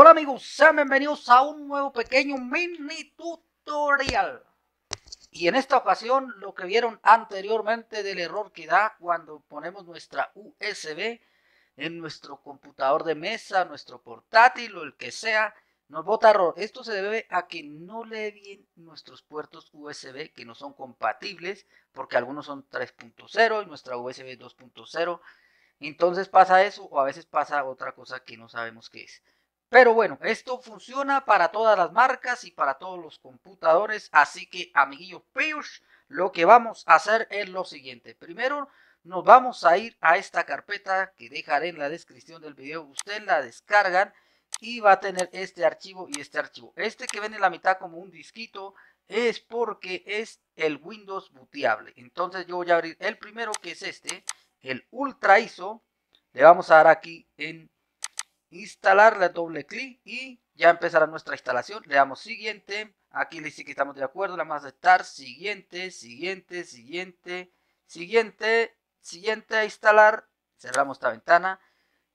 Hola amigos, sean bienvenidos a un nuevo pequeño mini tutorial. Y en esta ocasión lo que vieron anteriormente del error que da cuando ponemos nuestra USB en nuestro computador de mesa, nuestro portátil o el que sea, nos bota error. Esto se debe a que no leen bien nuestros puertos USB que no son compatibles porque algunos son 3.0 y nuestra USB 2.0. Entonces pasa eso o a veces pasa otra cosa que no sabemos qué es. Pero bueno, esto funciona para todas las marcas y para todos los computadores. Así que, amiguitos, lo que vamos a hacer es lo siguiente. Primero, nos vamos a ir a esta carpeta que dejaré en la descripción del video. Ustedes la descargan y va a tener este archivo y este archivo. Este que ven en la mitad como un disquito es porque es el Windows booteable. Entonces yo voy a abrir el primero que es este, el Ultra ISO. Le vamos a dar aquí en Instalar, le doble clic y ya empezará nuestra instalación. Le damos siguiente. Aquí le dice que estamos de acuerdo. Le vamos a aceptar. Siguiente, siguiente, siguiente, siguiente, siguiente a instalar. Cerramos esta ventana.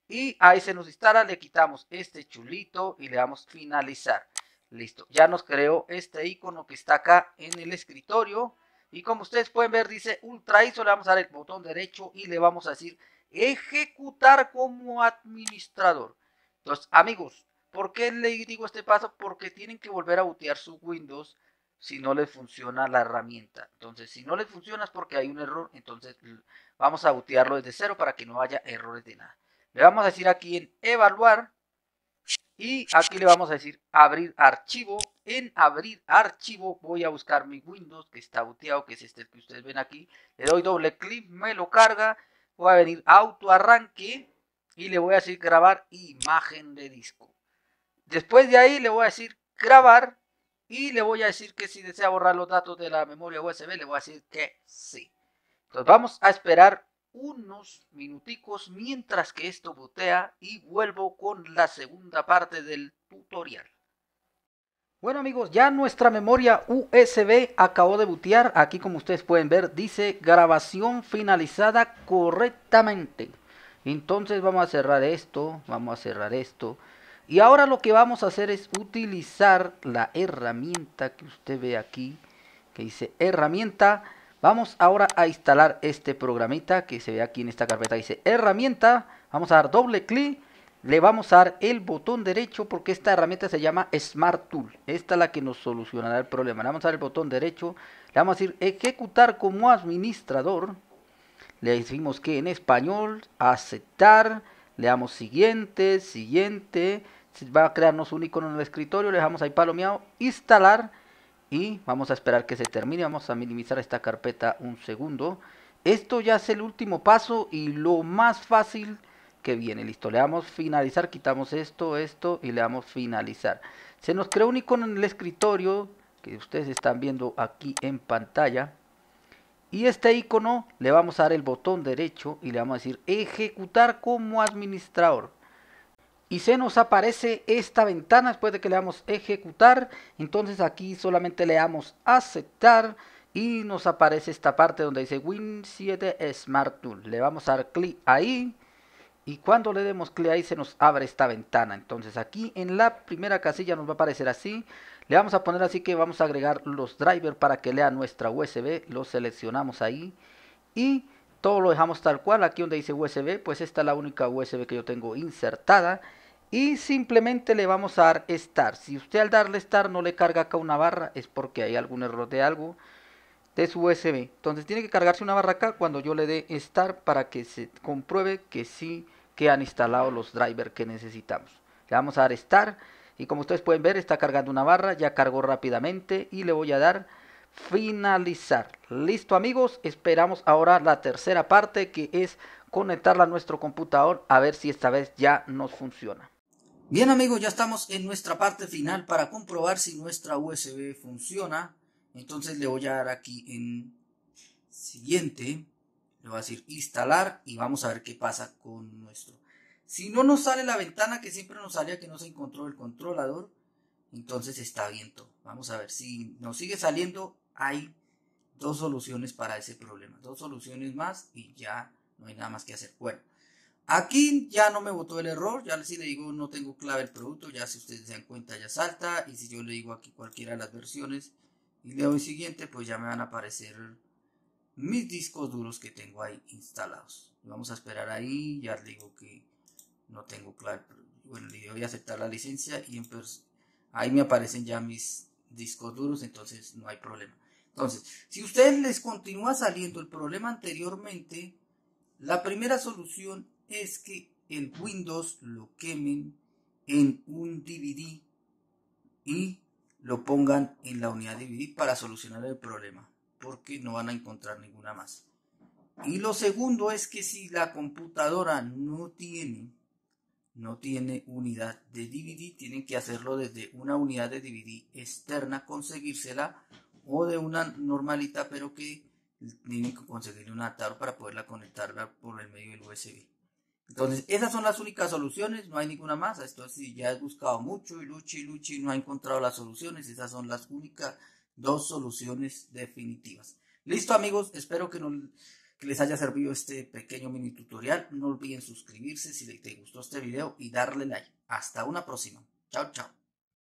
Y ahí se nos instala. Le quitamos este chulito y le damos finalizar. Listo. Ya nos creó este icono que está acá en el escritorio. Y como ustedes pueden ver, dice Ultra ISO. Le vamos a dar el botón derecho y le vamos a decir ejecutar como administrador. Entonces, amigos, ¿por qué le digo este paso? Porque tienen que volver a botear su Windows si no les funciona la herramienta. Entonces, si no les funciona es porque hay un error, entonces vamos a botearlo desde cero para que no haya errores de nada. Le vamos a decir aquí en evaluar y aquí le vamos a decir abrir archivo. En abrir archivo voy a buscar mi Windows que está booteado, que es este que ustedes ven aquí. Le doy doble clic, me lo carga. Voy a venir auto arranque y le voy a decir grabar imagen de disco. Después de ahí le voy a decir grabar y le voy a decir que si desea borrar los datos de la memoria USB le voy a decir que sí. Entonces vamos a esperar unos minuticos mientras que esto botea y vuelvo con la segunda parte del tutorial. Bueno amigos, ya nuestra memoria USB acabó de butear. Aquí como ustedes pueden ver dice grabación finalizada correctamente. Entonces vamos a cerrar esto, vamos a cerrar esto. Y ahora lo que vamos a hacer es utilizar la herramienta que usted ve aquí, que dice herramienta. Vamos ahora a instalar este programita que se ve aquí en esta carpeta, dice herramienta. Vamos a dar doble clic, le vamos a dar el botón derecho porque esta herramienta se llama Smart Tool. Esta es la que nos solucionará el problema. Le vamos a dar el botón derecho, le vamos a decir ejecutar como administrador le decimos que en español, aceptar, le damos siguiente, siguiente, va a crearnos un icono en el escritorio, le damos ahí palomeado, instalar y vamos a esperar que se termine, vamos a minimizar esta carpeta un segundo. Esto ya es el último paso y lo más fácil que viene. Listo, le damos finalizar, quitamos esto, esto y le damos finalizar. Se nos creó un icono en el escritorio que ustedes están viendo aquí en pantalla. Y este icono le vamos a dar el botón derecho y le vamos a decir ejecutar como administrador. Y se nos aparece esta ventana después de que le damos ejecutar. Entonces aquí solamente le damos aceptar y nos aparece esta parte donde dice Win7 Smart Tool. Le vamos a dar clic ahí. Y cuando le demos clic ahí se nos abre esta ventana. Entonces aquí en la primera casilla nos va a aparecer así. Le vamos a poner así que vamos a agregar los drivers para que lea nuestra USB. Lo seleccionamos ahí y todo lo dejamos tal cual. Aquí donde dice USB, pues esta es la única USB que yo tengo insertada. Y simplemente le vamos a dar Start. Si usted al darle Start no le carga acá una barra, es porque hay algún error de algo de su USB. Entonces tiene que cargarse una barra acá cuando yo le dé Start para que se compruebe que sí que han instalado los drivers que necesitamos. Le vamos a dar Start y como ustedes pueden ver, está cargando una barra, ya cargó rápidamente y le voy a dar finalizar. Listo amigos, esperamos ahora la tercera parte que es conectarla a nuestro computador a ver si esta vez ya nos funciona. Bien amigos, ya estamos en nuestra parte final para comprobar si nuestra USB funciona. Entonces le voy a dar aquí en siguiente, le voy a decir instalar y vamos a ver qué pasa con nuestro si no nos sale la ventana que siempre nos salía, que no se encontró el controlador, entonces está viento Vamos a ver si nos sigue saliendo. Hay dos soluciones para ese problema. Dos soluciones más y ya no hay nada más que hacer. Bueno, aquí ya no me botó el error. Ya si le digo no tengo clave el producto, ya si ustedes se dan cuenta ya salta. Y si yo le digo aquí cualquiera de las versiones y le doy siguiente, pues ya me van a aparecer mis discos duros que tengo ahí instalados. Vamos a esperar ahí. Ya le digo que no tengo claro. bueno, le voy a aceptar la licencia y pues, ahí me aparecen ya mis discos duros, entonces no hay problema. Entonces, si a ustedes les continúa saliendo el problema anteriormente, la primera solución es que el Windows lo quemen en un DVD y lo pongan en la unidad DVD para solucionar el problema, porque no van a encontrar ninguna más. Y lo segundo es que si la computadora no tiene no tiene unidad de DVD, tienen que hacerlo desde una unidad de DVD externa, conseguírsela o de una normalita, pero que tienen que conseguir un atar para poderla conectarla por el medio del USB. Entonces, esas son las únicas soluciones, no hay ninguna más. Esto sí, ya he buscado mucho y luchi luchi no ha encontrado las soluciones, esas son las únicas dos soluciones definitivas. Listo amigos, espero que no les haya servido este pequeño mini tutorial. No olviden suscribirse si te gustó este video y darle like. Hasta una próxima. Chao, chao.